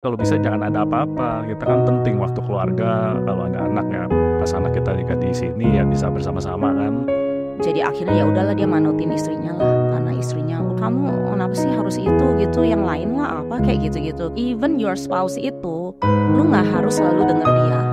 kalau bisa jangan ada apa-apa kita gitu kan penting waktu keluarga kalau ada anak ya pas anak kita juga di sini ya bisa bersama-sama kan jadi akhirnya ya udahlah dia manutin istrinya lah karena istrinya oh, kamu kenapa sih harus itu gitu yang lain apa kayak gitu-gitu even your spouse itu lu nggak harus selalu denger dia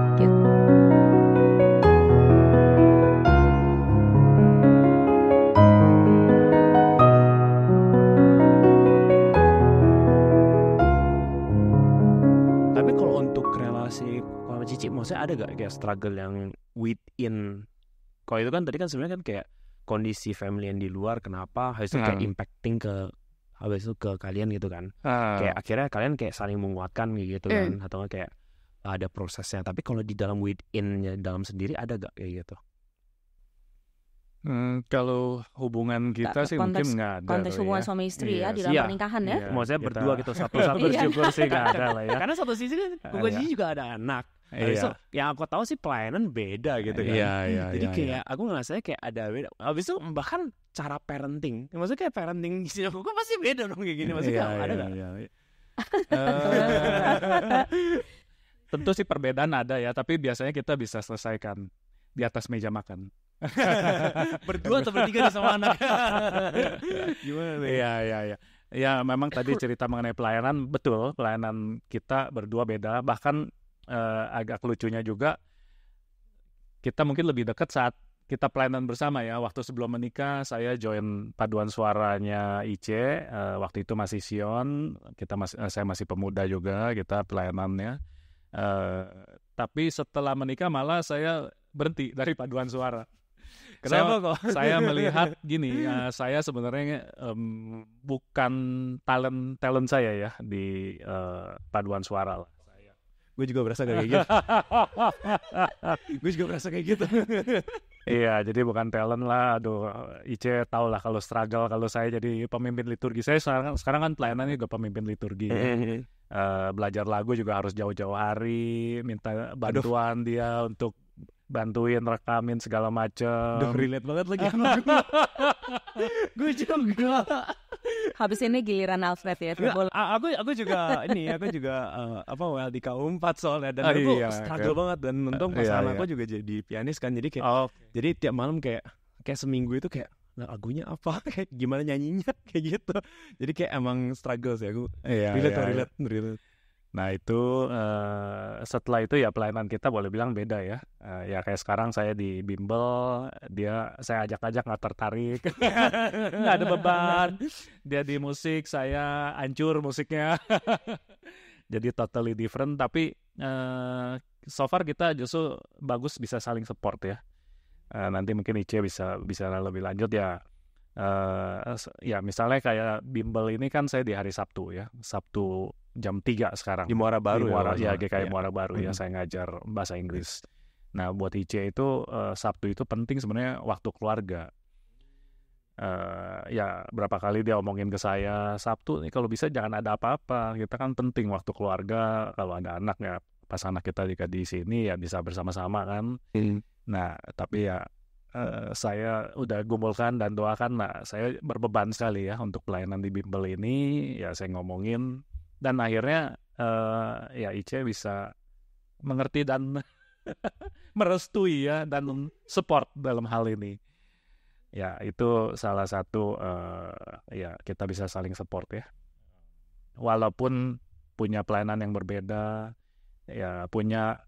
ada gak kayak struggle yang within kalau itu kan tadi kan sebenarnya kan kayak kondisi family yang di luar kenapa harus itu kayak hmm. impacting ke habis itu ke kalian gitu kan hmm. kayak akhirnya kalian kayak saling menguatkan gitu kan hmm. atau kayak ada prosesnya tapi kalau di dalam withinnya dalam sendiri ada gak kayak gitu Hmm, kalau hubungan kita sih konteks, mungkin nggak ada. Konteks hubungan ya. suami istri yes. ya iya di dalam yeah. pernikahan ya. Yeah. Maksudnya kita... berdua gitu satu-satu juga iya. sih nggak ada lah ya. Karena satu sisi kan gue iya. juga ada anak Habis nah, iya. itu yang aku tahu sih pelayanan beda gitu kan. Iya, iya, Jadi iya, kayak iya. aku ngerasanya kayak ada beda. Habis itu bahkan cara parenting. Maksudnya kayak parenting sih aku pasti beda dong kayak gini. Maksudnya iya, ada iya, nggak? Iya, iya. Eh, tentu sih perbedaan ada ya, tapi biasanya kita bisa selesaikan di atas meja makan. Berdua atau bertiga sama anak. Gimana nih? Iya, iya, iya. Ya memang tadi cerita mengenai pelayanan betul pelayanan kita berdua beda bahkan uh, agak lucunya juga kita mungkin lebih dekat saat kita pelayanan bersama ya waktu sebelum menikah saya join paduan suaranya IC uh, eh, waktu itu masih Sion kita masih eh, uh, saya masih pemuda juga kita pelayanannya uh, tapi setelah menikah malah saya berhenti dari paduan suara Kenapa kok? Saya melihat gini, uh, saya sebenarnya um, bukan talent talent saya ya di uh, paduan suara lah gue juga berasa kayak gitu gue juga berasa kayak gitu iya jadi bukan talent lah aduh Ice tau lah kalau struggle kalau saya jadi pemimpin liturgi saya sekarang sekarang kan pelayanannya juga pemimpin liturgi ya. uh, belajar lagu juga harus jauh-jauh hari minta bantuan aduh. dia untuk bantuin rekamin segala macem. Duh, relate banget lagi Gue juga. Habis ini giliran Alfred ya. Nah, aku aku juga ini aku juga uh, apa kaum 4 soalnya dan oh, aku iya, struggle iya. banget dan untung eh, pasangan iya, iya. aku juga jadi pianis kan jadi kayak oh. jadi tiap malam kayak kayak seminggu itu kayak nah lagunya apa kayak gimana nyanyinya kayak gitu jadi kayak emang struggle sih aku iya, relate iya, relate, iya. relate Nah itu uh, setelah itu ya pelayanan kita boleh bilang beda ya. Uh, ya kayak sekarang saya di bimbel, dia saya ajak-ajak nggak tertarik, nggak ada beban. Dia di musik, saya hancur musiknya. Jadi totally different. Tapi uh, so far kita justru bagus bisa saling support ya. Uh, nanti mungkin IC bisa bisa lebih lanjut ya. Uh, ya misalnya kayak bimbel ini kan saya di hari Sabtu ya, Sabtu jam 3 sekarang. Di Muara Baru di ya Muara, ya. ya GKI ya. Muara Baru hmm. ya saya ngajar bahasa Inggris. Nah, buat IC itu uh, Sabtu itu penting sebenarnya waktu keluarga. Uh, ya berapa kali dia omongin ke saya Sabtu nih kalau bisa jangan ada apa-apa kita kan penting waktu keluarga kalau ada anak ya pas anak kita jika di sini ya bisa bersama-sama kan hmm. nah tapi ya uh, saya udah gumulkan dan doakan nah saya berbeban sekali ya untuk pelayanan di bimbel ini ya saya ngomongin dan akhirnya uh, ya Ice bisa mengerti dan merestui ya dan support dalam hal ini ya itu salah satu uh, ya kita bisa saling support ya walaupun punya pelayanan yang berbeda ya punya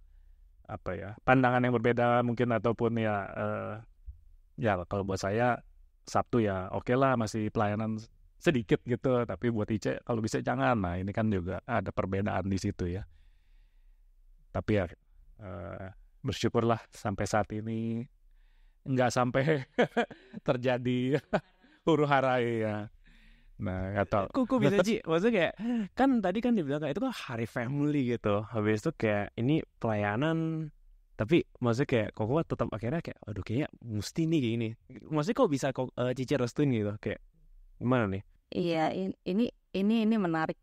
apa ya pandangan yang berbeda mungkin ataupun ya uh, ya kalau buat saya Sabtu ya oke okay lah masih pelayanan sedikit gitu tapi buat Ice kalau bisa jangan nah ini kan juga ada perbedaan di situ ya tapi ya eh, bersyukurlah sampai saat ini nggak sampai terjadi huru hara ya nah atau kok, kok bisa ji maksudnya kayak kan tadi kan dibilang kayak itu kan hari family gitu habis itu kayak ini pelayanan tapi maksudnya kayak kok tetap akhirnya kayak aduh kayaknya mesti nih kayak ini maksudnya kok bisa kok uh, eh, cici restuin gitu kayak Gimana nih? Iya, ini ini ini menarik.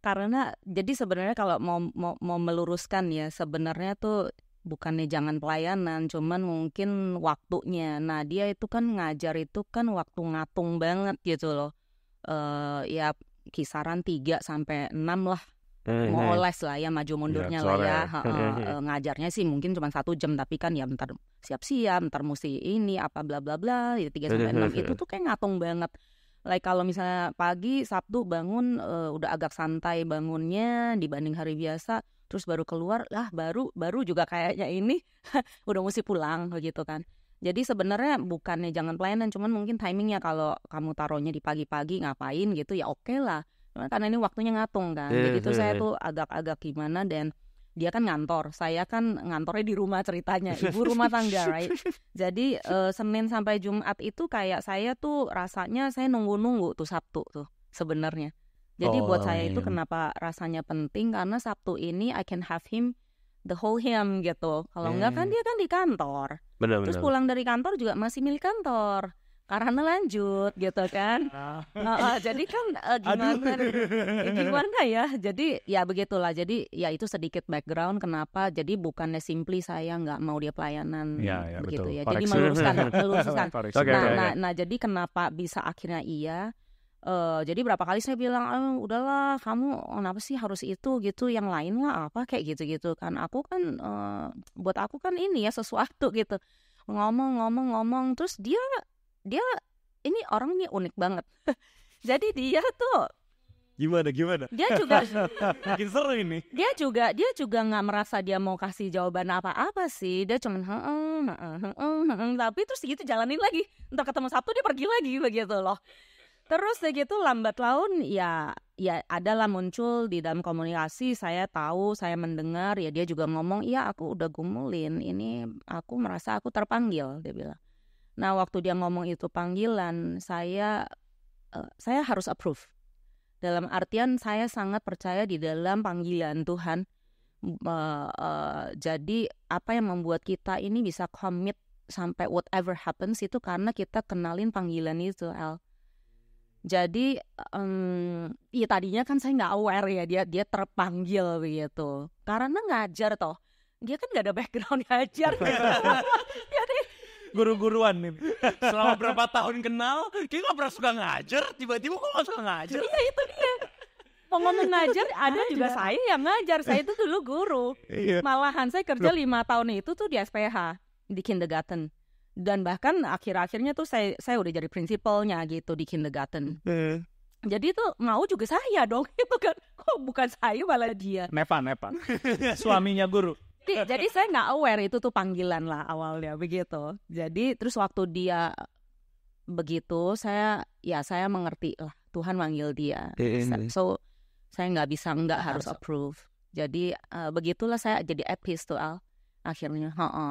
Karena jadi sebenarnya kalau mau mau, mau meluruskan ya, sebenarnya tuh bukannya jangan pelayanan, cuman mungkin waktunya. Nah dia itu kan ngajar itu kan waktu ngatung banget gitu loh. Uh, ya kisaran 3 sampai 6 lah Mm-hmm. Mau nah. les lah ya maju mundurnya ya, lah ya. Iya, iya. Eh, ngajarnya sih mungkin cuma satu jam tapi kan ya bentar siap-siap, bentar mesti ini apa bla bla bla ya tiga iya, sampai enam itu tuh kayak ngatung banget. Like kalau misalnya pagi Sabtu bangun uh, udah agak santai bangunnya dibanding hari biasa terus baru keluar lah baru baru juga kayaknya ini udah mesti pulang begitu kan. Jadi sebenarnya bukannya jangan pelayanan cuman mungkin timingnya kalau kamu taruhnya di pagi-pagi ngapain gitu ya oke okay lah karena ini waktunya ngatung kan jadi iya, itu iya, saya iya. tuh agak-agak gimana dan dia kan ngantor saya kan ngantornya di rumah ceritanya ibu rumah tangga right jadi uh, senin sampai jumat itu kayak saya tuh rasanya saya nunggu-nunggu tuh sabtu tuh sebenarnya jadi oh, buat saya itu kenapa rasanya penting karena sabtu ini I can have him the whole him gitu kalau yeah. enggak kan dia kan di kantor benar, terus benar. pulang dari kantor juga masih milik kantor karena lanjut gitu kan. Nah. Nah, jadi kan uh, gimana ya, gimana ya? Jadi ya begitulah. Jadi ya itu sedikit background kenapa. Jadi bukannya simply saya nggak mau dia pelayanan ya, ya, begitu betul. ya. Jadi meluruskan meluruskan. okay, nah, okay, okay. Nah, nah, jadi kenapa bisa akhirnya iya? Uh, jadi berapa kali saya bilang, oh, udahlah kamu kenapa sih harus itu gitu, yang lain lah apa kayak gitu-gitu kan. Aku kan uh, buat aku kan ini ya sesuatu gitu ngomong-ngomong-ngomong terus dia dia ini orang nih unik banget jadi dia tuh gimana gimana dia juga bikin seru ini dia juga dia juga nggak merasa dia mau kasih jawaban apa-apa sih dia cuman heeh heeh heeh tapi terus gitu jalanin lagi entar ketemu Sabtu dia pergi lagi begitu loh terus begitu lambat laun ya ya adalah muncul di dalam komunikasi saya tahu saya mendengar ya dia juga ngomong iya aku udah gumulin ini aku merasa aku terpanggil dia bilang Nah, waktu dia ngomong itu panggilan, saya uh, saya harus approve. Dalam artian saya sangat percaya di dalam panggilan Tuhan. Uh, uh, jadi apa yang membuat kita ini bisa commit sampai whatever happens itu karena kita kenalin panggilan itu, El. Jadi, um, ya tadinya kan saya nggak aware ya dia dia terpanggil begitu. Karena ngajar toh, dia kan nggak ada background ngajar. Gitu. Jadi guru-guruan nih. Selama berapa tahun kenal, kayak gak pernah suka ngajar, tiba-tiba kok gak suka ngajar. Iya itu dia. Mau ngajar, ada juga saya yang ngajar. Saya itu dulu guru. Iya. Malahan saya kerja lima tahun itu tuh di SPH, di kindergarten. Dan bahkan akhir-akhirnya tuh saya saya udah jadi prinsipalnya gitu di kindergarten. Mm. Jadi itu mau juga saya dong itu kan. Kok bukan saya malah dia. Nepa, Nepa. Suaminya guru jadi saya nggak aware itu tuh panggilan lah awalnya begitu. Jadi terus waktu dia begitu saya ya saya mengerti lah Tuhan manggil dia. Iya, iya, iya. So saya nggak bisa nggak harus approve. Jadi uh, begitulah saya jadi at tuh Al akhirnya. Ha -ha.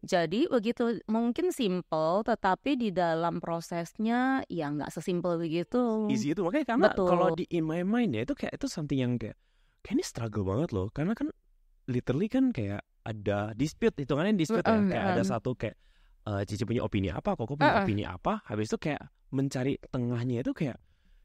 Jadi begitu mungkin simple tetapi di dalam prosesnya ya nggak sesimpel begitu. Easy itu makanya karena kalau di in my mind ya itu kayak itu something yang kayak kayak ini struggle banget loh karena kan literally kan kayak ada dispute hitungannya dispute um, ya kayak ada satu kayak uh, Cici punya opini apa kok punya uh, uh. opini apa habis itu kayak mencari tengahnya itu kayak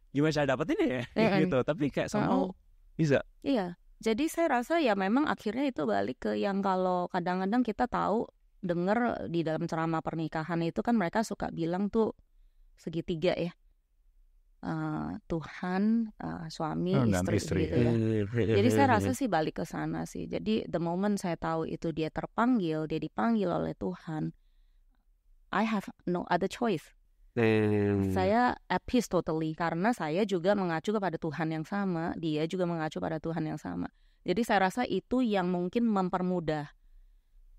gimana cara dapetin ya yeah, gitu tapi kayak sama bisa iya jadi saya rasa ya memang akhirnya itu balik ke yang kalau kadang-kadang kita tahu dengar di dalam ceramah pernikahan itu kan mereka suka bilang tuh segitiga ya uh, Tuhan, uh, suami, oh, istri, istri gitu iya, ya. Iya, iya, Jadi saya rasa sih balik ke sana sih. Jadi the moment saya tahu itu dia terpanggil, dia dipanggil oleh Tuhan, I have no other choice. Hmm. Saya at peace totally karena saya juga mengacu kepada Tuhan yang sama, dia juga mengacu pada Tuhan yang sama. Jadi saya rasa itu yang mungkin mempermudah.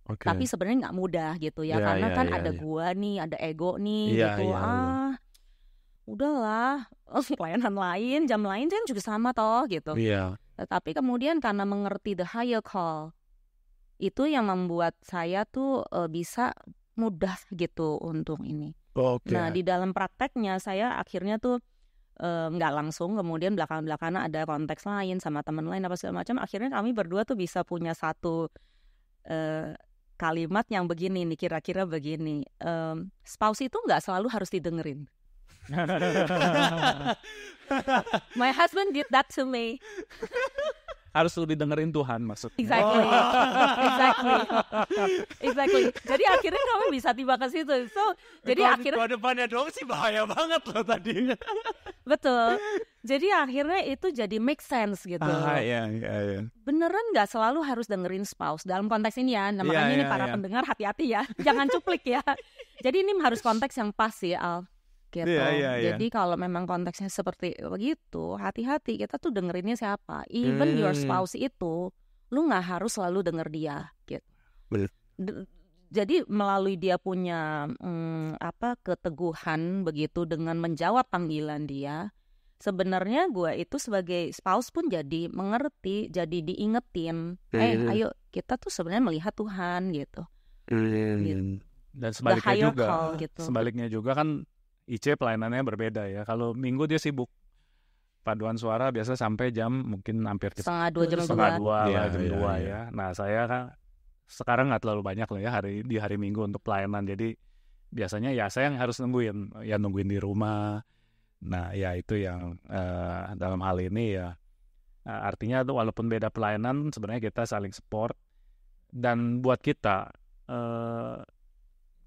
Okay. Tapi sebenarnya nggak mudah gitu ya, yeah, karena yeah, kan yeah, ada yeah. gua nih, ada ego nih yeah, gitu. Yeah, ah, udahlah pelayanan lain jam lain kan juga sama toh gitu yeah. tetapi kemudian karena mengerti the higher call itu yang membuat saya tuh uh, bisa mudah gitu untung ini okay. nah di dalam prakteknya saya akhirnya tuh e, nggak uh, langsung kemudian belakang belakangan ada konteks lain sama teman lain apa segala macam akhirnya kami berdua tuh bisa punya satu uh, kalimat yang begini nih kira-kira begini um, spouse itu nggak selalu harus didengerin No, no, no, no, no. My husband did that to me. Harus lebih dengerin Tuhan maksudnya. Exactly. Oh. exactly. exactly. Jadi akhirnya kamu bisa tiba ke situ. So, jadi Kau, akhirnya Di depannya dong sih bahaya banget loh tadi. Betul. Jadi akhirnya itu jadi make sense gitu. Ah, iya, iya, iya. Beneran nggak selalu harus dengerin spouse dalam konteks ini ya. Namanya makanya ini iya, para yeah. pendengar hati-hati ya. Jangan cuplik ya. jadi ini harus konteks yang pas sih Al gitu. Yeah, yeah, yeah. Jadi kalau memang konteksnya seperti begitu, hati-hati kita tuh dengerinnya siapa. Even hmm. your spouse itu, lu nggak harus selalu denger dia gitu. Bener. jadi melalui dia punya hmm, apa keteguhan begitu dengan menjawab panggilan dia, sebenarnya gue itu sebagai spouse pun jadi mengerti, jadi diingetin, eh hey, iya. ayo kita tuh sebenarnya melihat Tuhan gitu. Iya, iya. gitu. Dan sebaliknya juga, call, gitu. sebaliknya juga kan IC pelayanannya berbeda ya. Kalau minggu dia sibuk. Paduan suara biasa sampai jam mungkin hampir setengah dua jam setengah dua lah iya, jam ya, dua ya. ya. Nah saya kan sekarang nggak terlalu banyak loh ya hari di hari minggu untuk pelayanan. Jadi biasanya ya saya yang harus nungguin, ya nungguin di rumah. Nah ya itu yang uh, dalam hal ini ya uh, artinya tuh walaupun beda pelayanan sebenarnya kita saling support dan buat kita uh,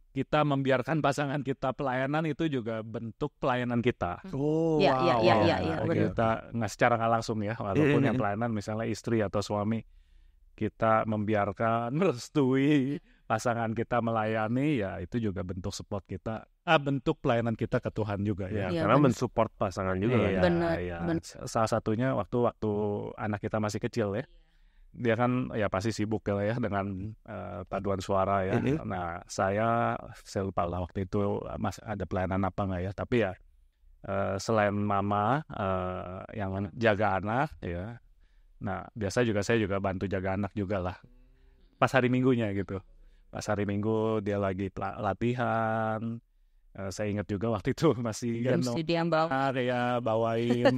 kita membiarkan pasangan kita pelayanan itu juga bentuk pelayanan kita. Hmm. Oh, ya, wow. ya, ya, ya, ya. ya, kita nggak secara nggak langsung ya, walaupun yang hmm. pelayanan misalnya istri atau suami, kita membiarkan merestui pasangan kita melayani, ya itu juga bentuk support kita, ah, bentuk pelayanan kita ke Tuhan juga ya. ya karena bener. mensupport pasangan juga. Iya, ya. Benar. Iya. Salah satunya waktu waktu anak kita masih kecil ya iya dia kan ya pasti sibuk ya, ya dengan uh, paduan suara ya. Mm Nah saya saya lupa lah waktu itu mas ada pelayanan apa nggak ya? Tapi ya uh, selain mama uh, yang jaga anak ya, nah biasa juga saya juga bantu jaga anak juga lah. Pas hari minggunya gitu. Pas hari minggu dia lagi latihan. Uh, saya ingat juga waktu itu masih Gendong iya, kan, bawa. Ah, ya bawain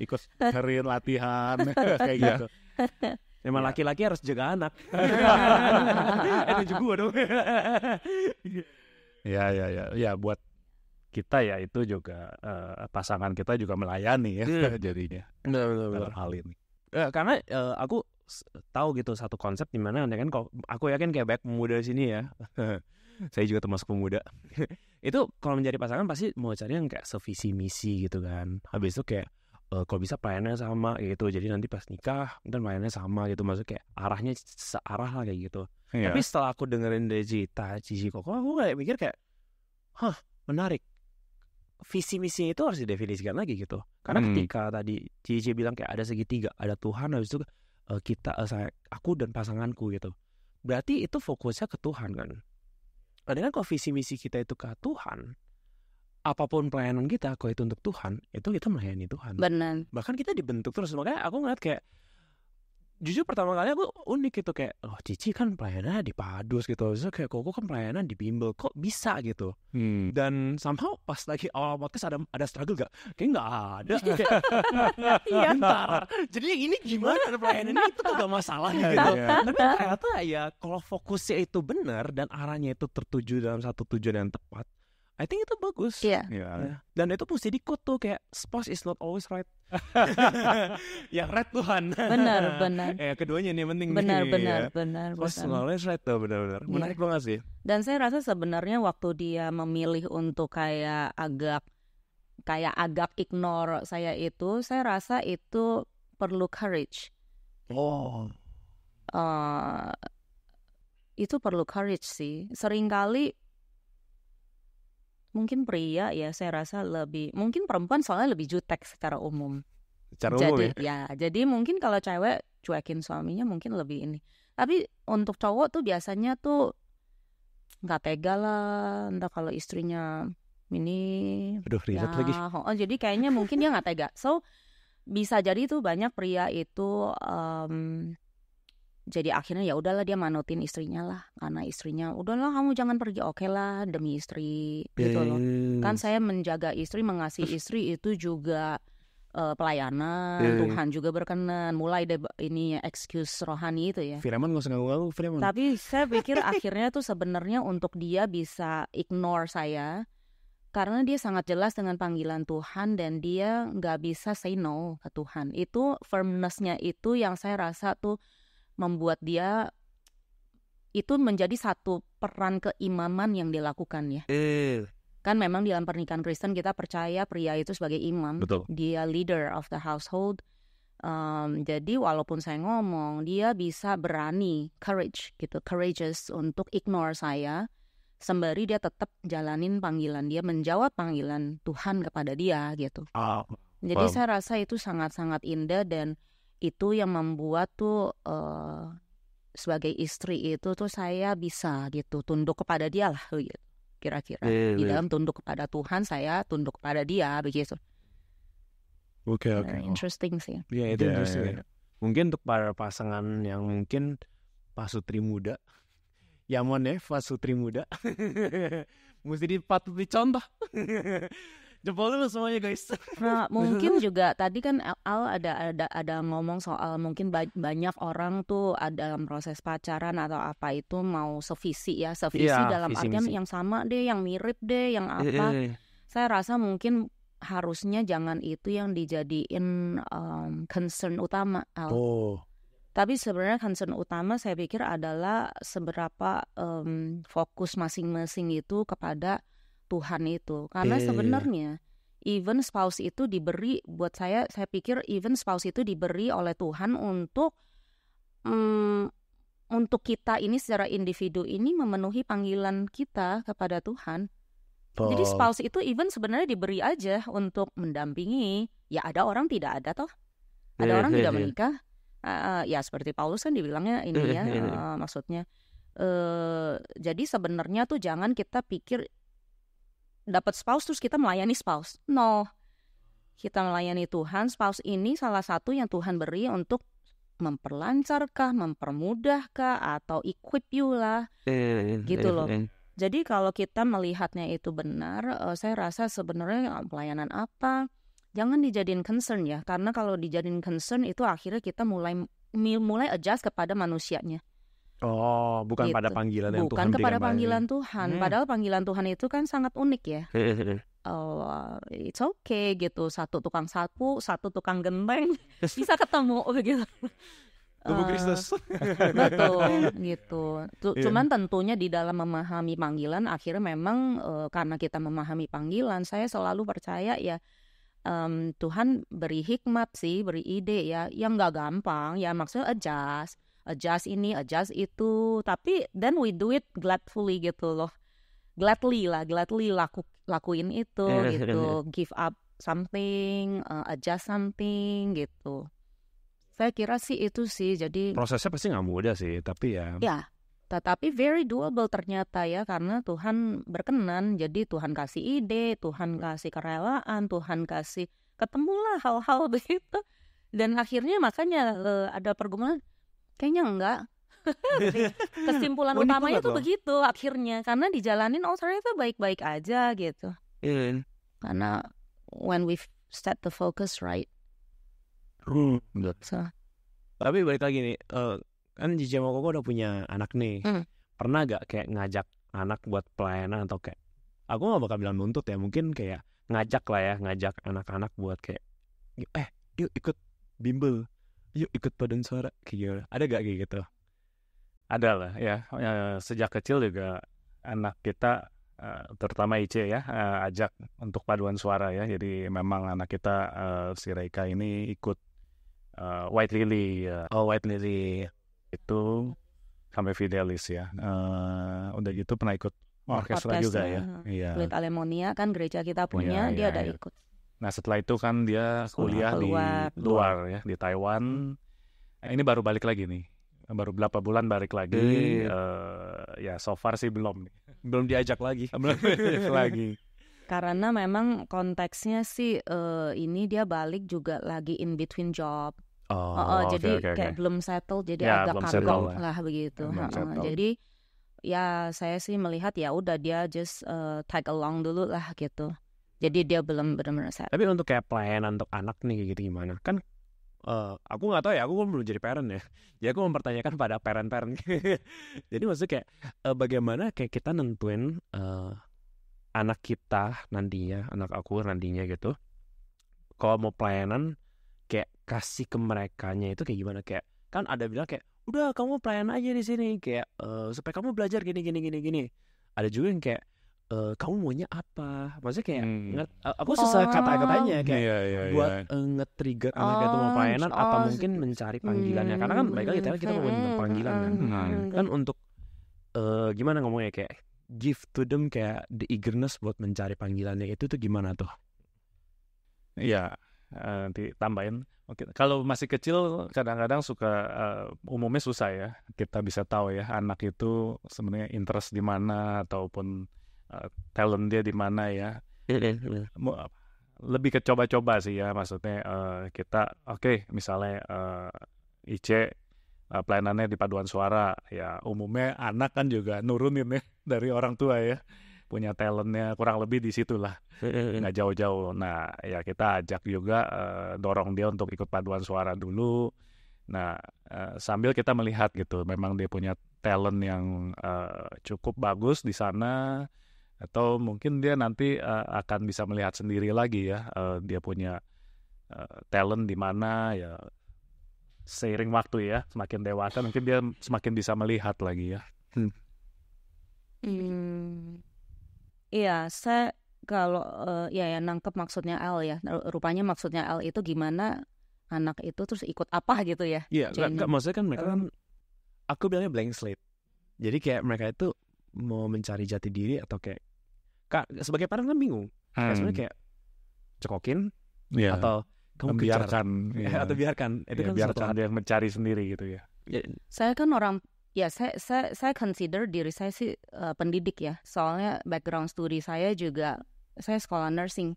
ikut kerin latihan kayak iya. gitu. Emang iya. laki-laki harus jaga anak. Itu eh, juga dong. ya ya ya ya buat kita ya itu juga uh, pasangan kita juga melayani ya hmm. jadinya benar, benar, benar. hal ini Ya, karena uh, aku tahu gitu satu konsep di mana kan aku yakin kayak banyak pemuda di sini ya saya juga termasuk pemuda itu kalau menjadi pasangan pasti mau cari yang kayak sevisi misi gitu kan habis itu kayak uh, kalau bisa pelayanannya sama gitu jadi nanti pas nikah dan pelayanannya sama gitu maksudnya kayak arahnya searah lah kayak gitu yeah. tapi setelah aku dengerin dari Cita Cici kok aku kayak mikir kayak hah menarik visi misi itu harus didefinisikan lagi gitu karena hmm. ketika tadi Cici bilang kayak ada segitiga ada Tuhan habis itu uh, kita uh, saya aku dan pasanganku gitu berarti itu fokusnya ke Tuhan kan Padahal kan kalau visi misi kita itu ke Tuhan apapun pelayanan kita kalau itu untuk Tuhan itu kita melayani Tuhan benar bahkan kita dibentuk terus makanya aku ngeliat kayak jujur pertama kali aku unik gitu kayak oh Cici kan pelayanan di Padus gitu so, kayak kok kan pelayanan di bimbel kok bisa gitu hmm. dan somehow pas lagi awal podcast ada ada struggle gak kayak nggak ada iya. iya. ntar jadi ini gimana pelayanan itu tuh gak masalah gitu iya. tapi ternyata ya kalau fokusnya itu benar dan arahnya itu tertuju dalam satu tujuan yang tepat I think itu bagus. Iya. Yeah. Yeah. Dan itu mesti quote tuh kayak spouse is not always right. yang right Tuhan. Benar, benar. Eh keduanya nih penting benar, nih. Benar, ya. benar, benar. Spouse not always right tuh benar-benar. Yeah. Menarik banget sih. Dan saya rasa sebenarnya waktu dia memilih untuk kayak agak kayak agak ignore saya itu, saya rasa itu perlu courage. Oh. Uh, itu perlu courage sih. Seringkali mungkin pria ya saya rasa lebih mungkin perempuan soalnya lebih jutek secara umum secara umum jadi, ya? ya jadi mungkin kalau cewek cuekin suaminya mungkin lebih ini tapi untuk cowok tuh biasanya tuh nggak tega lah entah kalau istrinya ini Aduh, ya, lagi. Oh, jadi kayaknya mungkin dia nggak tega so bisa jadi tuh banyak pria itu um, jadi akhirnya ya udahlah dia manutin istrinya lah karena istrinya udahlah kamu jangan pergi oke okay lah demi istri yes. gitu loh kan saya menjaga istri mengasihi istri itu juga uh, pelayanan yeah, iya. Tuhan juga berkenan mulai deh ini excuse rohani itu ya Firman nggak usah ngaku Firman tapi saya pikir akhirnya tuh sebenarnya untuk dia bisa ignore saya karena dia sangat jelas dengan panggilan Tuhan dan dia nggak bisa say no ke Tuhan itu firmnessnya itu yang saya rasa tuh membuat dia itu menjadi satu peran keimaman yang dilakukan ya. Eh. Kan memang dalam pernikahan Kristen kita percaya pria itu sebagai imam, Betul. dia leader of the household. Um, jadi walaupun saya ngomong, dia bisa berani, courage gitu, courageous untuk ignore saya, sembari dia tetap jalanin panggilan dia, menjawab panggilan Tuhan kepada dia gitu. Uh, Jadi saya rasa itu sangat-sangat indah dan itu yang membuat tuh uh, sebagai istri itu tuh saya bisa gitu tunduk kepada dia lah gitu kira-kira yeah, iya, di iya. dalam tunduk kepada Tuhan saya tunduk kepada dia begitu. Oke okay, nah, oke. Okay. Oh. Interesting sih. Iya yeah, itu yeah, iya, Yeah, Mungkin untuk para pasangan yang mungkin pasutri muda, Yamon ya, ya pasutri muda, mesti dipatut dicontoh. jempol dulu semuanya guys nah mungkin juga tadi kan Al ada ada ada ngomong soal mungkin ba banyak orang tuh dalam proses pacaran atau apa itu mau sevisi ya sevisi yeah, dalam visi, artian yang sama deh yang mirip deh yang iya, apa yeah, yeah, yeah. saya rasa mungkin harusnya jangan itu yang dijadiin um, concern utama Al oh. Tapi sebenarnya concern utama saya pikir adalah seberapa um, fokus masing-masing itu kepada Tuhan itu karena yeah, iya, iya. sebenarnya even spouse itu diberi buat saya saya pikir even spouse itu diberi oleh Tuhan untuk um, untuk kita ini secara individu ini memenuhi panggilan kita kepada Tuhan. Oh. Jadi spouse itu even sebenarnya diberi aja untuk mendampingi. Ya ada orang tidak ada toh. Ada yeah, orang yeah, tidak yeah. menikah. Uh, ya seperti Paulus kan dibilangnya ini iya, ya uh, maksudnya. Uh, jadi sebenarnya tuh jangan kita pikir dapat spouse terus kita melayani spouse. No. Kita melayani Tuhan, spouse ini salah satu yang Tuhan beri untuk memperlancarkah, mempermudahkah atau equip you lah. gitu loh. Jadi kalau kita melihatnya itu benar, eh, saya rasa sebenarnya pelayanan apa jangan dijadiin concern ya, karena kalau dijadiin concern itu akhirnya kita mulai mulai adjust kepada manusianya. Oh, bukan gitu. pada panggilan yang bukan Tuhan Bukan kepada panggilan ini. Tuhan. Hmm. Padahal panggilan Tuhan itu kan sangat unik ya. Hmm, hmm, hmm. oh, it's okay gitu. Satu tukang sapu, satu tukang genteng bisa ketemu begitu. Tubuh eh, Kristus. betul, gitu. T yeah. Cuman tentunya di dalam memahami panggilan, akhirnya memang uh, karena kita memahami panggilan, saya selalu percaya ya um, Tuhan beri hikmat sih, beri ide ya, yang nggak gampang, ya maksudnya adjust adjust ini, adjust itu, tapi then we do it gladly gitu loh. Gladly lah, gladly laku lakuin itu iya, iya, gitu, iya. give up something, uh, adjust something gitu. Saya kira sih itu sih, jadi prosesnya pasti nggak mudah sih, tapi ya. Ya, tetapi very doable ternyata ya karena Tuhan berkenan, jadi Tuhan kasih ide, Tuhan kasih kerelaan, Tuhan kasih ketemulah hal-hal begitu dan akhirnya makanya uh, ada pergumulan Kayaknya enggak. Kesimpulan oh, utamanya tuh begitu akhirnya karena dijalanin oh ternyata baik-baik aja gitu. Yeah. Iya. Karena when we set the focus right. Hmm. So. Tapi balik lagi nih, uh, kan Jija aku udah punya anak nih. Hmm. Pernah gak kayak ngajak anak buat pelayanan atau kayak aku gak bakal bilang nuntut ya mungkin kayak ngajak lah ya ngajak anak-anak buat kayak eh yuk ikut bimbel yuk ikut paduan suara kayak gitu ada gak kayak gitu ada lah ya. ya sejak kecil juga anak kita eh, terutama IC ya eh, ajak untuk paduan suara ya jadi memang anak kita eh, si Reika ini ikut White Lily ya. oh White Lily itu sampai Fidelis ya udah gitu pernah ikut orkestra, juga ya, ya. Fluid Alemonia kan gereja kita punya iya, dia ya, ada ya. ikut Nah setelah itu kan dia kuliah di luar, ya di Taiwan. Hmm. Nah, ini baru balik lagi nih, baru berapa bulan balik lagi. Hmm. Uh, ya so far sih belum nih. Belum diajak lagi. belum diajak lagi. Karena memang konteksnya sih uh, ini dia balik juga lagi in between job. Oh, uh, uh, okay, jadi okay, okay. belum settle, jadi ya, agak kagok lah. lah begitu. uh, jadi ya saya sih melihat ya udah dia just uh, tag along dulu lah gitu jadi dia belum benar-benar sehat tapi untuk kayak pelayanan untuk anak nih gitu gimana kan Uh, aku nggak tahu ya aku belum jadi parent ya jadi aku mempertanyakan pada parent-parent jadi maksudnya kayak uh, bagaimana kayak kita nentuin uh, anak kita nantinya anak aku nantinya gitu kalau mau pelayanan kayak kasih ke mereka nya itu kayak gimana kayak kan ada bilang kayak udah kamu pelayan aja di sini kayak uh, supaya kamu belajar gini gini gini gini ada juga yang kayak uh, kamu maunya apa? Maksudnya kayak hmm. nget, uh, aku susah oh. kata-katanya kayak yeah, yeah, yeah. buat uh, nge-trigger oh. anak itu mau pelayanan oh. atau mungkin mencari panggilannya. Hmm. Karena kan hmm, mereka kita kita hmm, mau hmm. panggilan kan. Hmm. Nah. hmm kan untuk uh, gimana ngomongnya kayak give to them kayak the eagerness buat mencari panggilannya itu tuh gimana tuh? Iya, uh, tambahin. Oke, kalau masih kecil kadang-kadang suka uh, umumnya susah ya. Kita bisa tahu ya anak itu sebenarnya interest di mana ataupun uh, talent dia di mana ya eh, lebih ke coba-coba sih ya maksudnya uh, kita oke okay, misalnya uh, IC uh, pelayanannya di paduan suara ya umumnya anak kan juga nurunin ya dari orang tua ya punya talentnya kurang lebih di situ lah nggak jauh-jauh nah ya kita ajak juga uh, dorong dia untuk ikut paduan suara dulu nah uh, sambil kita melihat gitu memang dia punya talent yang uh, cukup bagus di sana atau mungkin dia nanti uh, akan bisa melihat sendiri lagi ya uh, dia punya uh, talent di mana ya seiring waktu ya semakin dewasa mungkin dia semakin bisa melihat lagi ya. Hmm. Hmm, iya saya kalau uh, ya ya nangkep maksudnya L ya rupanya maksudnya L itu gimana anak itu terus ikut apa gitu ya? Iya maksudnya kan mereka kan aku bilangnya blank slate jadi kayak mereka itu mau mencari jati diri atau kayak kak sebagai parent kan bingung hmm. kayak sebenarnya kayak cekokin yeah. atau kamu biarkan yeah. atau biarkan itu yeah, kan biarkan dia yang mencari sendiri gitu ya. ya saya kan orang ya saya saya saya consider diri saya sih uh, pendidik ya soalnya background studi saya juga saya sekolah nursing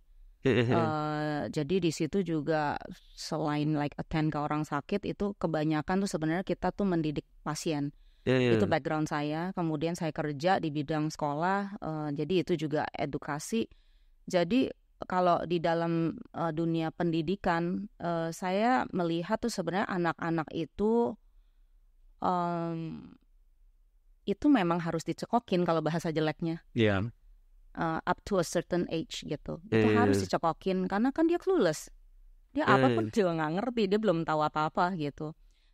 uh, jadi di situ juga selain like attend ke orang sakit itu kebanyakan tuh sebenarnya kita tuh mendidik pasien Yeah, iya, Itu iya. background saya. Kemudian saya kerja di bidang sekolah, uh, jadi itu juga edukasi. Jadi kalau di dalam uh, dunia pendidikan, uh, saya melihat tuh sebenarnya anak-anak itu um, itu memang harus dicekokin kalau bahasa jeleknya. Yeah. Iya. Uh, up to a certain age gitu. Itu harus dicekokin karena kan dia clueless. Dia yeah. apa juga nggak ngerti, dia belum tahu apa-apa gitu.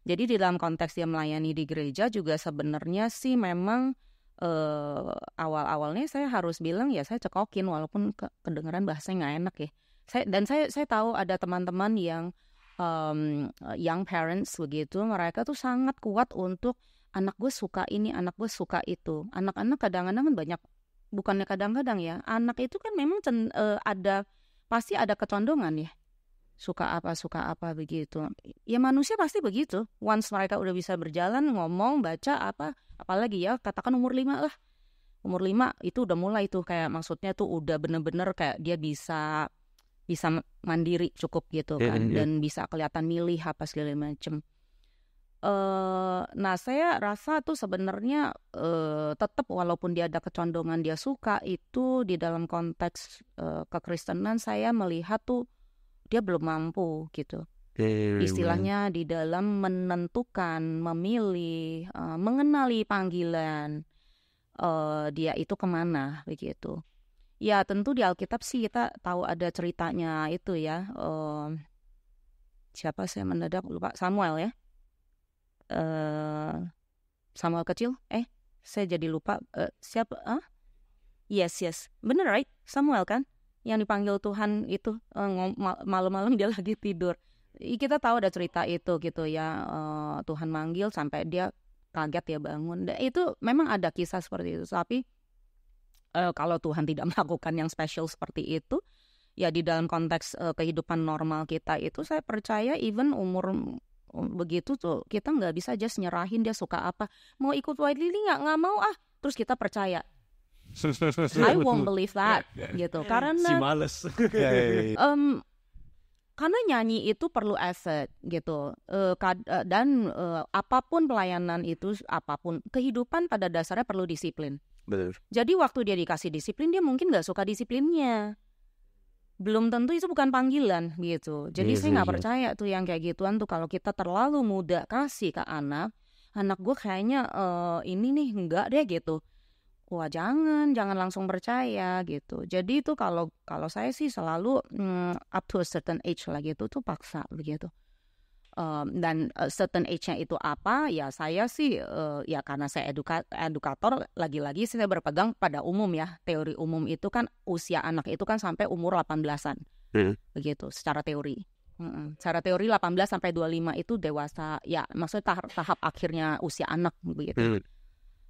Jadi di dalam konteks dia melayani di gereja juga sebenarnya sih memang eh, awal-awalnya saya harus bilang ya saya cekokin walaupun ke kedengaran bahasa nggak enak ya. Saya dan saya saya tahu ada teman-teman yang um, young parents begitu mereka tuh sangat kuat untuk anak gue suka ini, anak gue suka itu. Anak-anak kadang-kadang kan banyak bukannya kadang-kadang ya, anak itu kan memang cen, uh, ada pasti ada kecondongan ya suka apa suka apa begitu ya manusia pasti begitu once mereka udah bisa berjalan ngomong baca apa apalagi ya katakan umur lima lah umur lima itu udah mulai tuh kayak maksudnya tuh udah bener-bener kayak dia bisa bisa mandiri cukup gitu iya, kan yeah, yeah. dan bisa kelihatan milih apa segala macem uh, nah saya rasa tuh sebenarnya uh, eh, tetap walaupun dia ada kecondongan dia suka itu di dalam konteks uh, kekristenan saya melihat tuh dia belum mampu gitu. Istilahnya di dalam menentukan, memilih, uh, mengenali panggilan uh, dia itu kemana begitu. Ya tentu di Alkitab sih kita tahu ada ceritanya itu ya. Uh, siapa saya mendadak lupa Samuel ya. Uh, Samuel kecil, eh saya jadi lupa uh, siapa? huh? Ah? yes yes, bener right Samuel kan? yang dipanggil Tuhan itu eh, malam-malam dia lagi tidur kita tahu ada cerita itu gitu ya eh, Tuhan manggil sampai dia kaget ya bangun itu memang ada kisah seperti itu tapi eh, kalau Tuhan tidak melakukan yang spesial seperti itu ya di dalam konteks kehidupan normal kita itu saya percaya even umur um, begitu tuh kita nggak bisa aja nyerahin dia suka apa mau ikut white lily nggak nggak mau ah terus kita percaya I won't believe that gitu karena si males um, karena nyanyi itu perlu effort gitu uh, kad, uh, dan uh, apapun pelayanan itu apapun kehidupan pada dasarnya perlu disiplin Betul. jadi waktu dia dikasih disiplin dia mungkin nggak suka disiplinnya belum tentu itu bukan panggilan gitu. Jadi yes, iya saya nggak yes, iya. percaya tuh yang kayak gituan tuh kalau kita terlalu muda kasih ke anak, anak gue kayaknya uh, ini nih enggak deh gitu wah jangan jangan langsung percaya gitu jadi itu kalau kalau saya sih selalu mm, up to a certain age lah gitu tuh paksa begitu um, dan uh, certain age-nya itu apa ya saya sih uh, ya karena saya eduka edukator lagi-lagi saya berpegang pada umum ya teori umum itu kan usia anak itu kan sampai umur 18-an hmm. begitu secara teori Mm-mm. Secara teori 18 sampai 25 itu dewasa ya maksudnya tahap, tahap akhirnya usia anak begitu. Mm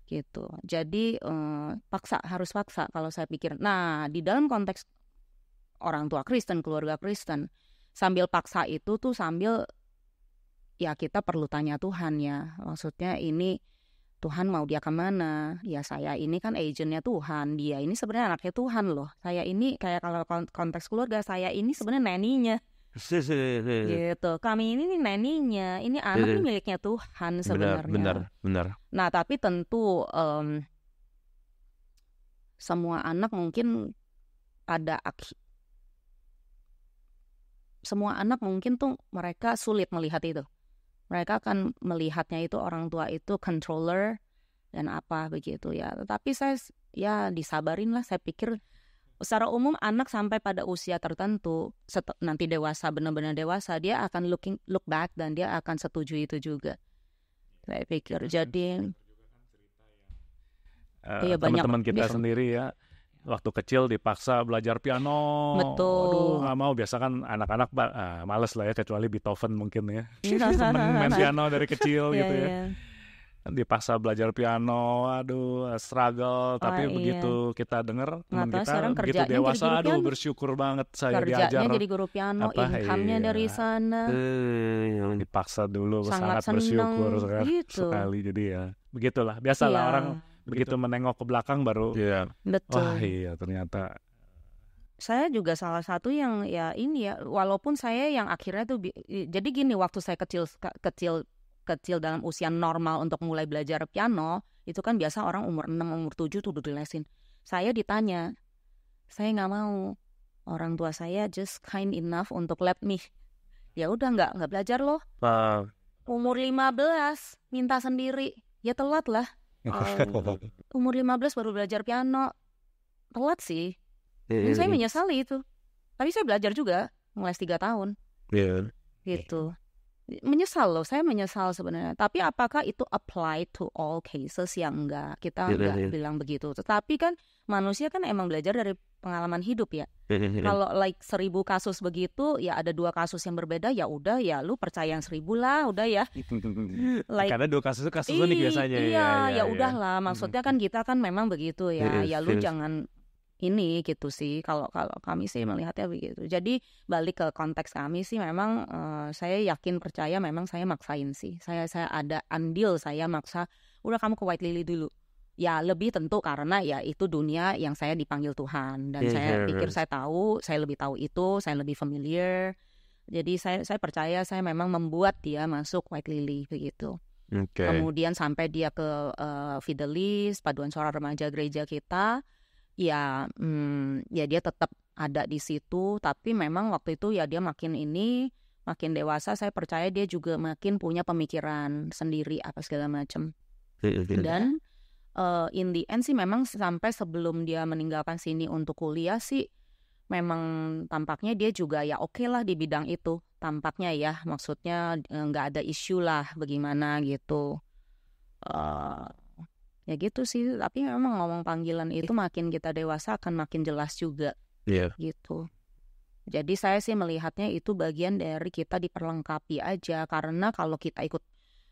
gitu. Jadi eh, paksa harus paksa kalau saya pikir. Nah di dalam konteks orang tua Kristen, keluarga Kristen, sambil paksa itu tuh sambil ya kita perlu tanya Tuhan ya. Maksudnya ini Tuhan mau dia kemana? Ya saya ini kan agentnya Tuhan, dia ini sebenarnya anaknya Tuhan loh. Saya ini kayak kalau konteks keluarga saya ini sebenarnya neninya gitu. Kami ini nih neninya, ini iya, anak ini iya. miliknya Tuhan sebenarnya. Benar, benar, benar. Nah, tapi tentu um, semua anak mungkin ada aksi semua anak mungkin tuh mereka sulit melihat itu. Mereka akan melihatnya itu orang tua itu controller dan apa begitu ya. Tetapi saya ya disabarin lah. Saya pikir Secara umum anak sampai pada usia tertentu, nanti dewasa benar-benar dewasa, dia akan looking look back dan dia akan setuju itu juga. Saya pikir. Hmm. Jadi uh, iya, teman-teman kita bisa. sendiri ya waktu kecil dipaksa belajar piano. Betul. Aduh, nggak mau. Biasa kan anak-anak uh, males lah ya, kecuali Beethoven mungkin ya. main piano dari kecil iya, gitu ya. Yeah, dipaksa belajar piano, aduh struggle. Oh, tapi iya. begitu kita dengar teman kita begitu dewasa, jadi aduh bersyukur banget saya Kerjanya diajar. jadi guru piano, apa, income-nya iya. dari sana. Iya. dipaksa dulu, sangat, sangat bersyukur sekali, gitu. sekali. Jadi ya begitulah, biasalah iya. orang begitu menengok ke belakang baru. Iya. Betul. Wah iya ternyata saya juga salah satu yang ya ini ya walaupun saya yang akhirnya tuh jadi gini waktu saya kecil kecil kecil dalam usia normal untuk mulai belajar piano, itu kan biasa orang umur 6, umur 7 tuh udah dilesin. Saya ditanya, saya nggak mau. Orang tua saya just kind enough untuk let me. Ya udah nggak nggak belajar loh. Wow. Umur 15 minta sendiri. Ya telat lah. Um, umur 15 baru belajar piano. Telat sih. Dan iya, iya, saya iya. menyesali itu. Tapi saya belajar juga, ngeles tiga tahun. Yeah. Gitu menyesal loh saya menyesal sebenarnya tapi apakah itu apply to all cases yang enggak kita iya, iya, enggak yeah, bilang begitu tetapi kan manusia kan emang belajar dari pengalaman hidup ya iya, kalau like seribu kasus begitu ya ada dua kasus yang berbeda ya udah ya lu percaya yang seribu lah udah ya like, karena dua kasus itu kasus unik biasanya iya ya, ya, ya udahlah maksudnya hmm, kan hmm. kita kan memang begitu ya ya lu jangan ini gitu sih kalau kalau kami sih melihatnya begitu jadi balik ke konteks kami sih memang uh, saya yakin percaya memang saya maksain sih saya saya ada andil saya maksa udah kamu ke white lily dulu ya lebih tentu karena ya itu dunia yang saya dipanggil Tuhan dan yeah, saya iya, pikir right. saya tahu saya lebih tahu itu saya lebih familiar jadi saya saya percaya saya memang membuat dia masuk white lily begitu okay. kemudian sampai dia ke uh, fidelis paduan suara remaja gereja kita ya hmm, ya dia tetap ada di situ tapi memang waktu itu ya dia makin ini makin dewasa saya percaya dia juga makin punya pemikiran sendiri apa segala macam dan uh, in the end sih memang sampai sebelum dia meninggalkan sini untuk kuliah sih memang tampaknya dia juga ya oke okay lah di bidang itu tampaknya ya maksudnya eh, nggak ada isu lah bagaimana gitu uh, ya gitu sih tapi memang ngomong panggilan itu makin kita dewasa akan makin jelas juga yeah. gitu jadi saya sih melihatnya itu bagian dari kita diperlengkapi aja karena kalau kita ikut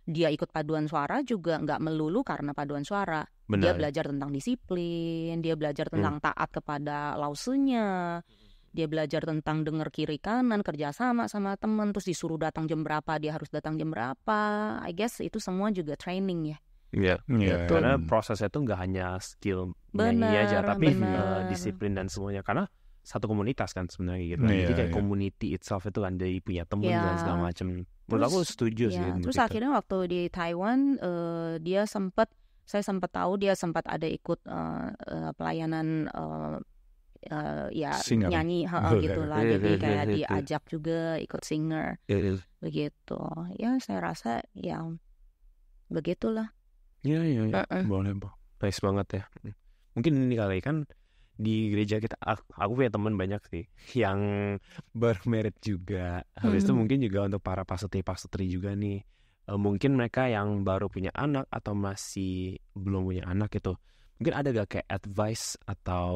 dia ikut paduan suara juga nggak melulu karena paduan suara. Benar. Dia belajar tentang disiplin, dia belajar tentang hmm. taat kepada lausenya, dia belajar tentang dengar kiri kanan, kerjasama sama teman, terus disuruh datang jam berapa, dia harus datang jam berapa. I guess itu semua juga training ya. Iya. Yeah. Yeah. Karena hmm. prosesnya itu nggak hanya skill nyanyi aja, tapi bener. Uh, eh, disiplin dan semuanya. Karena satu komunitas kan sebenarnya gitu. Kan. Yeah, Jadi kayak yeah. community itself itu kan dari punya temen yeah. dan segala macam. Menurut terus, aku setuju yeah. sih. Iya, terus gitu. akhirnya waktu di Taiwan uh, dia sempat saya sempat tahu dia sempat ada ikut uh, uh, pelayanan uh, uh, ya singer. nyanyi ha, oh, gitu lah. Jadi kayak iya, iya, diajak juga ikut singer. Begitu. Ya saya rasa ya begitulah. Iya iya iya. Uh -uh. Boleh, pak Nice banget ya. Hmm. Mungkin ini kali kan di gereja kita aku punya teman banyak sih yang bermerit juga. Habis hmm. itu mungkin juga untuk para pasutri pasutri juga nih. Eh, mungkin mereka yang baru punya anak atau masih belum punya anak gitu Mungkin ada gak kayak advice atau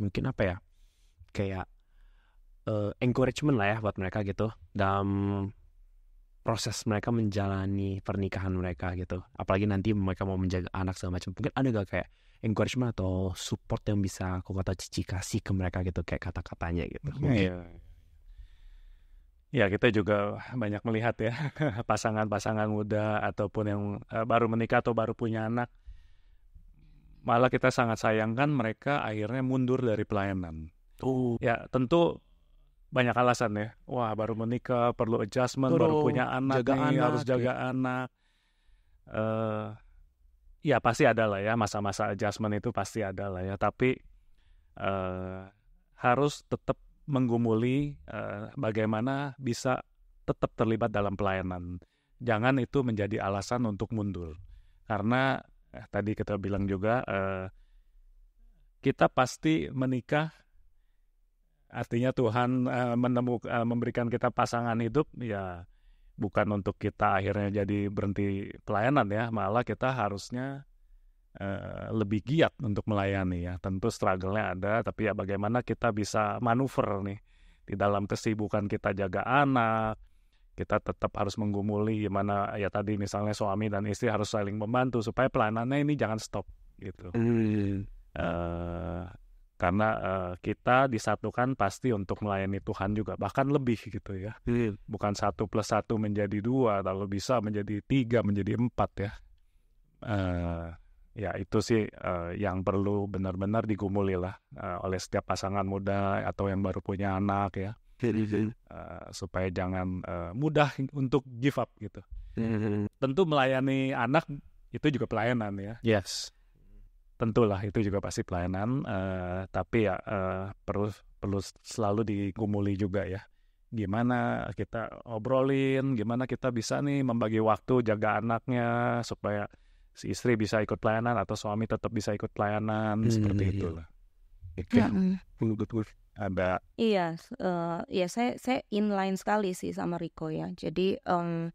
mungkin apa ya? Kayak uh, encouragement lah ya buat mereka gitu dalam proses mereka menjalani pernikahan mereka gitu apalagi nanti mereka mau menjaga anak segala macam mungkin ada gak kayak encouragement atau support yang bisa aku kata cici kasih ke mereka gitu kayak kata-katanya gitu ya, ya. ya kita juga banyak melihat ya pasangan-pasangan muda ataupun yang eh, baru menikah atau baru punya anak malah kita sangat sayangkan mereka akhirnya mundur dari pelayanan. Oh. Ya tentu banyak alasan ya. Wah, baru menikah, perlu adjustment, Turun, baru punya anak, jaga nih, anak harus jaga gitu. anak. Uh, ya pasti ada lah ya masa-masa adjustment itu pasti ada lah ya. Tapi uh, harus tetap menggumuli uh, bagaimana bisa tetap terlibat dalam pelayanan. Jangan itu menjadi alasan untuk mundur. Karena eh, tadi kita bilang juga uh, kita pasti menikah Artinya Tuhan uh, eh, menemukan uh, eh, memberikan kita pasangan hidup ya bukan untuk kita akhirnya jadi berhenti pelayanan ya, malah kita harusnya uh, lebih giat untuk melayani ya. Tentu struggle-nya ada, tapi ya bagaimana kita bisa manuver nih di dalam kesibukan kita jaga anak, kita tetap harus menggumuli gimana ya tadi misalnya suami dan istri harus saling membantu supaya pelayanannya ini jangan stop gitu. Mm. Uh, karena uh, kita disatukan pasti untuk melayani Tuhan juga bahkan lebih gitu ya bukan satu plus satu menjadi dua kalau bisa menjadi tiga menjadi empat ya uh, ya itu sih uh, yang perlu benar-benar digumuli lah uh, oleh setiap pasangan muda atau yang baru punya anak ya uh, supaya jangan uh, mudah untuk give up gitu tentu melayani anak itu juga pelayanan ya yes tentulah itu juga pasti pelayanan uh, tapi ya uh, perlu perlu selalu digumuli juga ya gimana kita obrolin gimana kita bisa nih membagi waktu jaga anaknya supaya si istri bisa ikut pelayanan atau suami tetap bisa ikut pelayanan hmm, seperti iya. iya. itulah Oke, okay. ada iya eh, ya saya saya inline sekali sih sama Riko ya jadi um,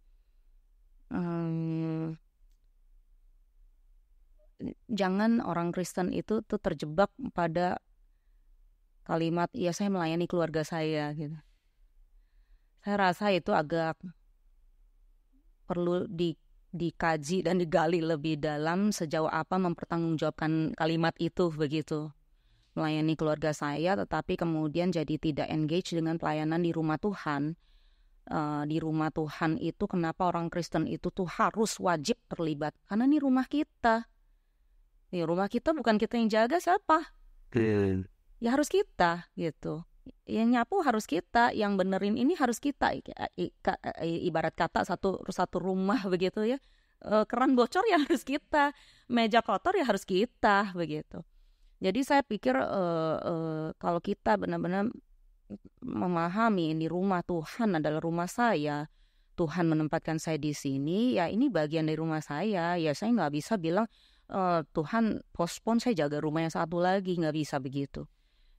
um, jangan orang Kristen itu tuh terjebak pada kalimat ya saya melayani keluarga saya gitu. Saya rasa itu agak perlu di dikaji dan digali lebih dalam sejauh apa mempertanggungjawabkan kalimat itu begitu melayani keluarga saya tetapi kemudian jadi tidak engage dengan pelayanan di rumah Tuhan uh, di rumah Tuhan itu kenapa orang Kristen itu tuh harus wajib terlibat karena ini rumah kita Nih rumah kita bukan kita yang jaga siapa? Hmm. Ya harus kita gitu. Yang nyapu harus kita, yang benerin ini harus kita. I, i, i, ibarat kata satu satu rumah begitu ya. E, keran bocor ya harus kita, meja kotor ya harus kita begitu. Jadi saya pikir e, e, kalau kita benar-benar memahami ini rumah Tuhan adalah rumah saya. Tuhan menempatkan saya di sini, ya ini bagian dari rumah saya. Ya saya nggak bisa bilang uh, Tuhan postpone saya jaga rumah yang satu lagi nggak bisa begitu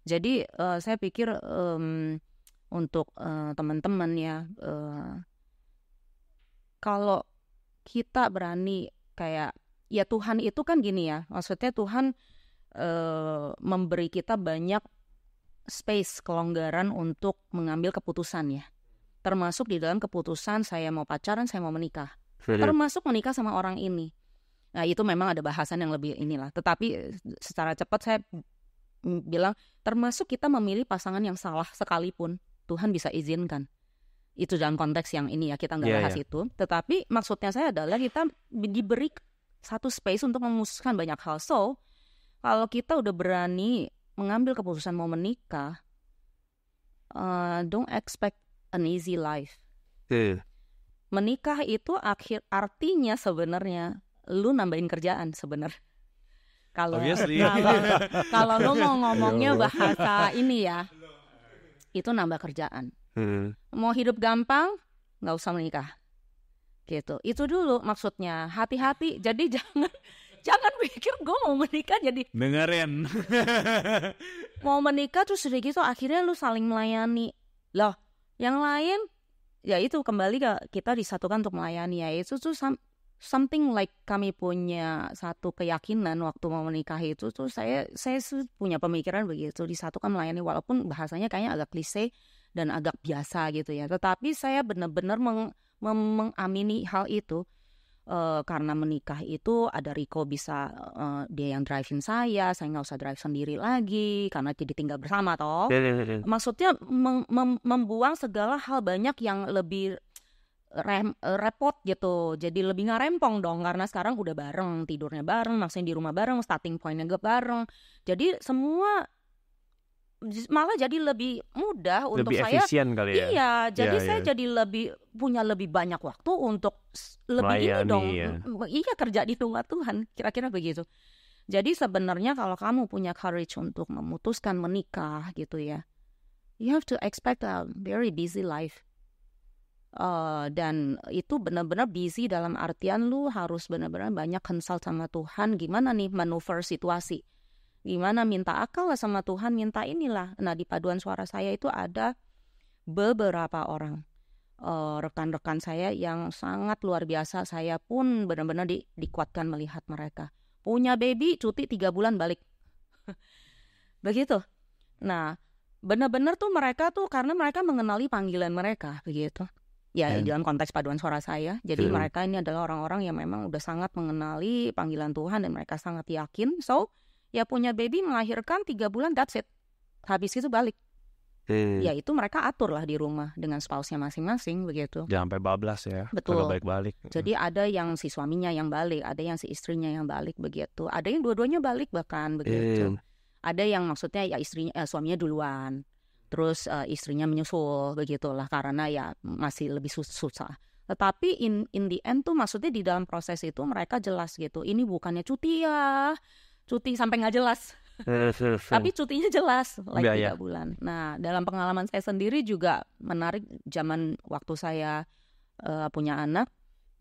jadi uh, saya pikir um, untuk uh, teman-teman ya uh, kalau kita berani kayak ya Tuhan itu kan gini ya maksudnya Tuhan uh, memberi kita banyak space kelonggaran untuk mengambil keputusan ya termasuk di dalam keputusan saya mau pacaran saya mau menikah termasuk menikah sama orang ini Nah itu memang ada bahasan yang lebih inilah. Tetapi eh, secara cepat saya bilang termasuk kita memilih pasangan yang salah sekalipun Tuhan bisa izinkan. Itu dalam konteks yang ini ya kita nggak yeah, bahas yeah. itu. Tetapi maksudnya saya adalah kita diberi satu space untuk memutuskan banyak hal. So kalau kita udah berani mengambil keputusan mau menikah, uh, don't expect an easy life. Yeah. Menikah itu akhir artinya sebenarnya lu nambahin kerjaan sebenarnya kalau kalau lu mau ngomongnya bahasa ini ya itu nambah kerjaan hmm. mau hidup gampang nggak usah menikah gitu itu dulu maksudnya hati-hati jadi jangan jangan pikir gue mau menikah jadi dengerin mau menikah terus udah gitu akhirnya lu saling melayani loh yang lain ya itu kembali ke kita disatukan untuk melayani ya itu tuh something like kami punya satu keyakinan waktu mau menikah itu tuh saya saya punya pemikiran begitu di satu kan melayani walaupun bahasanya kayaknya agak klise dan agak biasa gitu ya tetapi saya benar-benar meng, mengamini hal itu uh, karena menikah itu ada Riko bisa uh, dia yang driving saya saya nggak usah drive sendiri lagi karena jadi tinggal bersama toh iya, iya, iya, maksudnya mem mem membuang segala hal banyak yang lebih rem, eh, repot gitu jadi lebih ngarempong dong karena sekarang udah bareng tidurnya bareng maksudnya di rumah bareng starting pointnya gak bareng jadi semua malah jadi lebih mudah untuk lebih saya efisien kali ya iya jadi ya, saya ya. jadi lebih punya lebih banyak waktu untuk lebih Melayani, ini dong ya. iya kerja di rumah Tuhan kira-kira begitu jadi sebenarnya kalau kamu punya courage untuk memutuskan menikah gitu ya you have to expect a very busy life Uh, dan itu benar-benar busy dalam artian lu harus benar-benar banyak konsult sama Tuhan gimana nih manuver situasi gimana minta akal lah sama Tuhan minta inilah nah di paduan suara saya itu ada beberapa orang eh, rekan-rekan uh, saya yang sangat luar biasa saya pun benar-benar di, dikuatkan melihat mereka punya baby cuti tiga bulan balik begitu nah benar-benar tuh mereka tuh karena mereka mengenali panggilan mereka begitu ya And... Iya. dalam konteks paduan suara saya. Jadi mereka ini adalah orang-orang yang memang udah sangat mengenali panggilan Tuhan dan mereka sangat yakin. So ya punya baby melahirkan tiga bulan that's it. Habis itu balik. Hmm. Ya itu mereka atur lah di rumah dengan spouse-nya masing-masing begitu. Jangan sampai bablas ya. Betul. balik-balik. Jadi ada yang si suaminya yang balik, ada yang si istrinya yang balik begitu. Ada yang dua-duanya balik bahkan begitu. Hmm. Ada yang maksudnya ya istrinya eh, suaminya duluan terus uh, istrinya menyusul begitulah karena ya masih lebih susah. Tetapi in in the end tuh maksudnya di dalam proses itu mereka jelas gitu. Ini bukannya cuti ya, cuti sampai nggak jelas. Hmm, hmm, hmm. Tapi cutinya jelas, like iya, tiga iya. bulan. Nah, dalam pengalaman saya sendiri juga menarik zaman waktu saya uh, punya anak.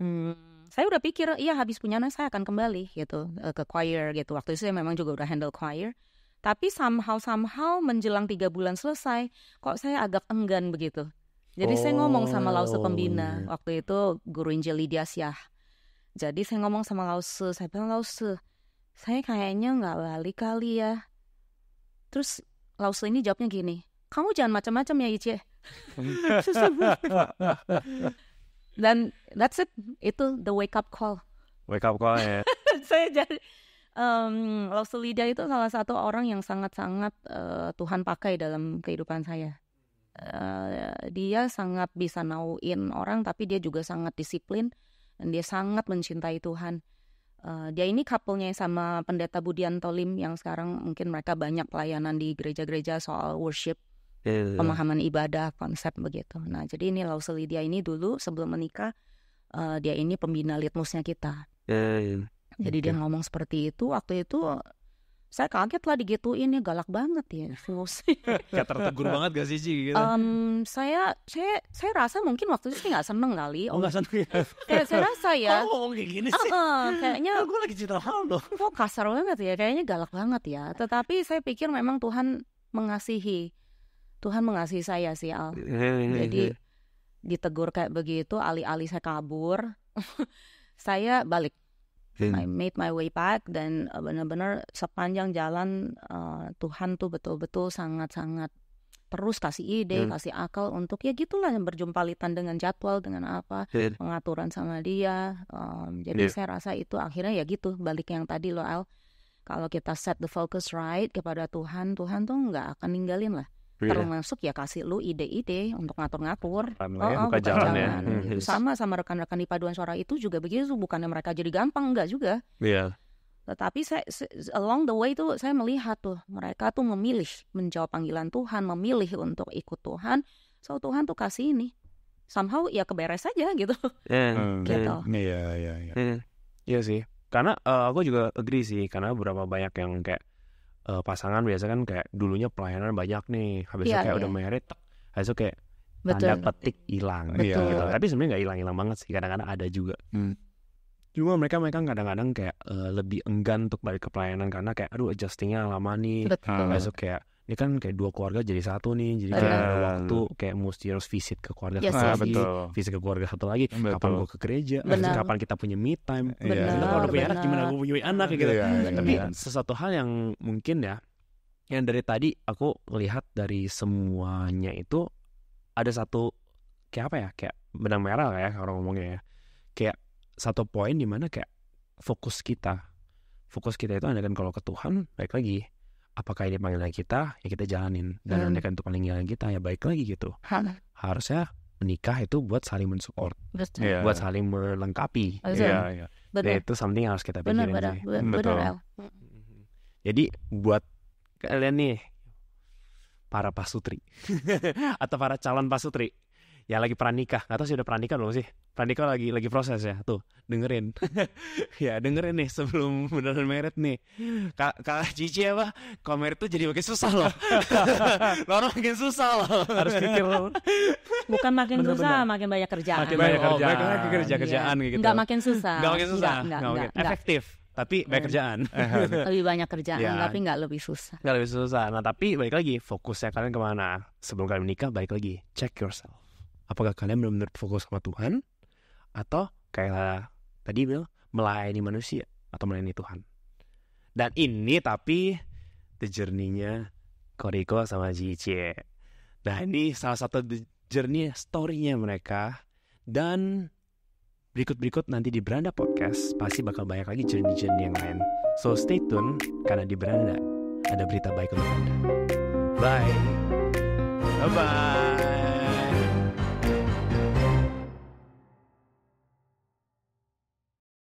Hmm, saya udah pikir, iya habis punya anak saya akan kembali gitu eh, ke choir gitu. Waktu itu saya memang juga udah handle choir. Tapi somehow somehow menjelang tiga bulan selesai, kok saya agak enggan begitu. Jadi oh. saya ngomong sama lause oh, pembina iya. waktu itu guru Injil Lydia Syah. Jadi saya ngomong sama lause, saya bilang lause, saya kayaknya nggak lali kali ya. Terus lause ini jawabnya gini, kamu jangan macam-macam ya Ice. Dan that's it, itu the wake up call. Wake up call ya. saya jadi um, Lausu itu salah satu orang yang sangat-sangat uh, Tuhan pakai dalam kehidupan saya. Uh, dia sangat bisa nauin orang, tapi dia juga sangat disiplin dan dia sangat mencintai Tuhan. Uh, dia ini couple sama pendeta Budian Tolim yang sekarang mungkin mereka banyak pelayanan di gereja-gereja soal worship, yeah. Iya, iya. pemahaman ibadah, konsep begitu. Nah, jadi ini Lausu Selidia ini dulu sebelum menikah uh, dia ini pembina litmusnya kita. Yeah. Iya, jadi okay. dia ngomong seperti itu waktu itu saya kaget lah digituin ya galak banget ya kayak tertegur banget gak sih Ci? Gitu? Um, saya saya saya rasa mungkin waktu itu sih nggak seneng kali oh nggak seneng ya kayak saya rasa ya Oh ngomong kayak gini sih kayaknya nah, gue lagi cerita hal loh kok kasar banget ya kayaknya galak banget ya tetapi saya pikir memang Tuhan mengasihi Tuhan mengasihi saya sih Al jadi ditegur kayak begitu alih-alih saya kabur saya balik hmm. I made my way back dan uh, benar-benar sepanjang jalan uh, Tuhan tuh betul-betul sangat-sangat terus kasih ide, kasih akal untuk ya gitulah berjumpa litan dengan jadwal dengan apa yeah. pengaturan sama dia. Um, jadi yeah. saya rasa itu akhirnya ya gitu balik yang tadi loh Al. Kalau kita set the focus right kepada Tuhan, Tuhan tuh nggak akan ninggalin lah yeah. termasuk ya kasih lu ide-ide untuk ngatur-ngatur oh, ya, buka, buka jalan, jalan. Ya. Hmm. Gitu. sama sama rekan-rekan di paduan suara itu juga begitu bukannya mereka jadi gampang enggak juga yeah. tetapi saya along the way itu saya melihat tuh mereka tuh memilih menjawab panggilan Tuhan memilih untuk ikut Tuhan so Tuhan tuh kasih ini somehow ya keberes aja gitu, ya, hmm. gitu. Ya. iya iya iya hmm. iya sih karena uh, aku juga agree sih karena berapa banyak yang kayak uh, pasangan biasanya kan kayak dulunya pelayanan banyak nih habis yeah, kayak yeah. udah married itu kayak iya. Betul. tanda petik hilang gitu. tapi sebenarnya nggak hilang-hilang banget sih kadang-kadang ada juga hmm. cuma mereka mereka kadang-kadang kayak uh, lebih enggan untuk balik ke pelayanan karena kayak aduh adjustingnya lama nih habis itu kayak ini kan kayak dua keluarga jadi satu nih jadi kayak ada waktu kayak mesti harus visit ke keluarga yes, satu lagi betul. Ah, visit ke keluarga satu lagi betul. kapan gue ke gereja eh, benar. kapan kita punya me time benar, iya. kita kalau udah punya anak gimana gue punya anak gitu yeah, yeah, tapi yeah. sesuatu hal yang mungkin ya yang dari tadi aku lihat dari semuanya itu ada satu kayak apa ya kayak benang merah kayak ya orang ngomongnya ya kayak satu poin mana kayak fokus kita fokus kita itu kan kalau ke Tuhan baik lagi apakah ini panggilan kita ya kita jalanin dan hmm. andaikan itu panggilan kita ya baik lagi gitu harusnya menikah itu buat saling mensupport Yeah. buat saling melengkapi iya, iya. Ya, Yeah, yeah. Betul. itu something yang harus kita pikirin bener, sih hmm, bener, betul mm-hmm. jadi buat kalian nih para pasutri atau para calon pasutri Ya lagi pranikah nggak tahu sih udah pranikah belum sih pranikah lagi lagi proses ya tuh dengerin ya dengerin nih sebelum beneran merit nih kak kak Cici apa kalau merit tuh jadi makin susah loh orang makin susah loh harus pikir loh bukan makin Bener -bener. susah makin banyak kerjaan makin banyak oh, kerjaan oh, makin kerja iya. kerjaan yeah. gitu nggak makin susah nggak makin susah iya, nggak, nggak, nggak, nggak. efektif tapi banyak iya. kerjaan lebih banyak kerjaan ya. tapi nggak lebih susah nggak lebih susah nah tapi balik lagi fokusnya kalian kemana sebelum kalian menikah balik lagi check yourself apakah kalian benar-benar fokus sama Tuhan atau kayak tadi bilang melayani manusia atau melayani Tuhan. Dan ini tapi the journey-nya Koriko sama Jice. Nah ini salah satu the journey story-nya mereka. Dan berikut-berikut nanti di Beranda Podcast pasti bakal banyak lagi journey-journey yang lain. So stay tune karena di Beranda ada berita baik untuk Anda. Bye. Bye-bye.